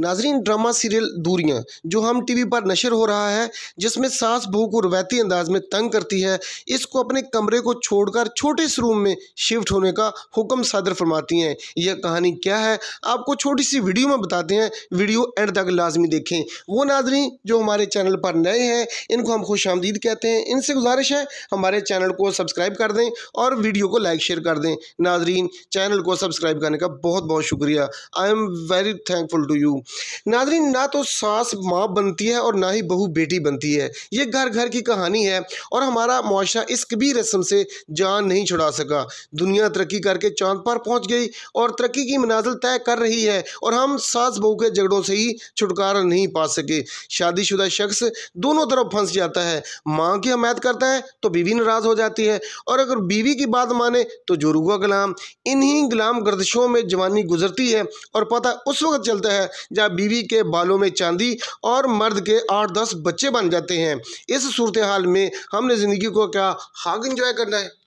नाजरीन drama serial दूरियां जो हम टीवी पर नशर हो रहा है जिसमें सास बहू को रवायती अंदाज में तंग करती है इसको अपने कमरे को छोड़कर छोटे से रूम में शिफ्ट होने का हुक्म सादर फरमाती हैं यह कहानी क्या है आपको छोटी सी वीडियो में बताते हैं वीडियो एंड तक लाजमी देखें वो नाजरीन जो हमारे चैनल पर नए हैं इनको हम खुश आमदीद कहते हैं इनसे गुजारिश है हमारे चैनल को सब्सक्राइब कर दें और वीडियो को लाइक शेयर कर दें नाजरीन चैनल को सब्सक्राइब करने का बहुत बहुत शुक्रिया I am very thankful to you नाजरीन ना तो सास माँ बनती है और ना ही बहू बेटी बनती है ये घर घर की कहानी है और हमारा मुआशा इस भी रस्म से जान नहीं छुड़ा सका दुनिया तरक्की करके चांद पर पहुँच गई और तरक्की की मनाजिल तय कर रही है और हम सास बहू के झगड़ों से ही छुटकारा नहीं पा सके शादीशुदा शख्स दोनों तरफ फंस जाता है माँ की हमायत करता है तो बीवी नाराज़ हो जाती है और अगर बीवी की बात माने तो जुरुआ गुलाम इन्हीं गुलाम गर्दिशों में जवानी गुजरती है और पता उस वक्त चलता है जहाँ बीवी के बालों में चांदी और मर्द के आठ दस बच्चे बन जाते हैं इस सूरत हाल में हमने ज़िंदगी को क्या हाग इंजॉय करना है